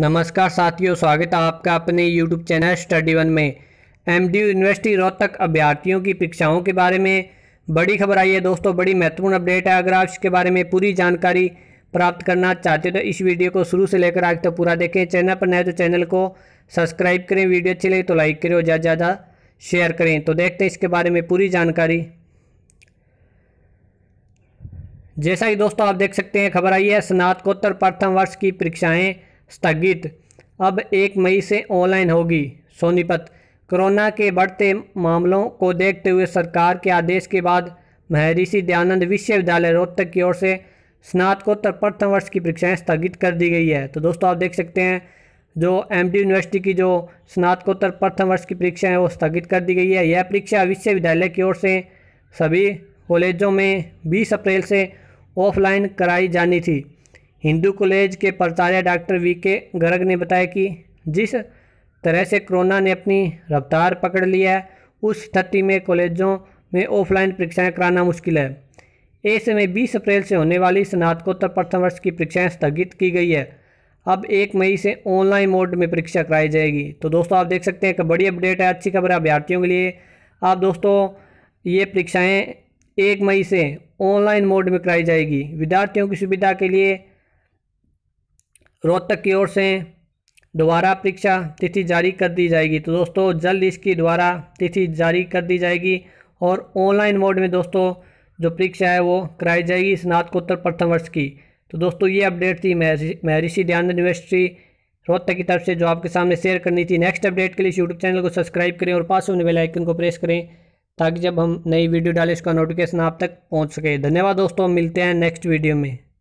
नमस्कार साथियों स्वागत है आपका अपने YouTube चैनल स्टडी वन में एम डी यूनिवर्सिटी रोहतक अभ्यर्थियों की परीक्षाओं के बारे में बड़ी खबर आई है दोस्तों बड़ी महत्वपूर्ण अपडेट है अगर आप इसके बारे में पूरी जानकारी प्राप्त करना चाहते हो तो इस वीडियो को शुरू से लेकर आज तक तो पूरा देखें चैनल पर नए तो चैनल को सब्सक्राइब करें वीडियो अच्छी लगी तो लाइक करें और ज़्यादा ज़्यादा शेयर करें तो देखते हैं इसके बारे में पूरी जानकारी जैसा कि दोस्तों आप देख सकते हैं खबर आई है स्नातकोत्तर प्रथम वर्ष की परीक्षाएँ स्थगित अब एक मई से ऑनलाइन होगी सोनीपत कोरोना के बढ़ते मामलों को देखते हुए सरकार के आदेश के बाद महर्षि दयानंद विश्वविद्यालय रोहतक की ओर से स्नातकोत्तर प्रथम वर्ष की परीक्षाएं स्थगित कर दी गई है तो दोस्तों आप देख सकते हैं जो एमडी यूनिवर्सिटी की जो स्नातकोत्तर प्रथम वर्ष की परीक्षाएं वो स्थगित कर दी गई है यह परीक्षा विश्वविद्यालय की ओर से सभी कॉलेजों में 20 अप्रैल से ऑफलाइन कराई जानी थी हिंदू कॉलेज के प्रचार्य डॉक्टर वी के गर्ग ने बताया कि जिस तरह से कोरोना ने अपनी रफ्तार पकड़ लिया है उस स्थिति में कॉलेजों में ऑफलाइन परीक्षाएं कराना मुश्किल है ऐसे में बीस अप्रैल से होने वाली स्नातकोत्तर प्रथम वर्ष की परीक्षाएं स्थगित की गई है अब एक मई से ऑनलाइन मोड में परीक्षा कराई जाएगी तो दोस्तों आप देख सकते हैं कि बड़ी अपडेट है अच्छी खबर है अभ्यर्थियों के लिए आप दोस्तों ये परीक्षाएँ एक मई से ऑनलाइन मोड में कराई जाएगी विद्यार्थियों की सुविधा के लिए रोहतक की ओर से दोबारा परीक्षा तिथि जारी कर दी जाएगी तो दोस्तों जल्द इसकी दोबारा तिथि जारी कर दी जाएगी और ऑनलाइन मोड में दोस्तों जो परीक्षा है वो कराई जाएगी स्नातकोत्तर प्रथम वर्ष की तो दोस्तों ये अपडेट थी महर्षि दयानंद यूनिवर्सिटी रोहतक की तरफ से जो आपके सामने शेयर करनी थी नेक्स्ट अपडेट के लिए यूट्यूब चैनल को सब्सक्राइब करें और पास होने वाले आइकन को प्रेस करें ताकि जब हम नई वीडियो डालें इसका नोटिफिकेशन आप तक पहुंच सके धन्यवाद दोस्तों मिलते हैं नेक्स्ट वीडियो में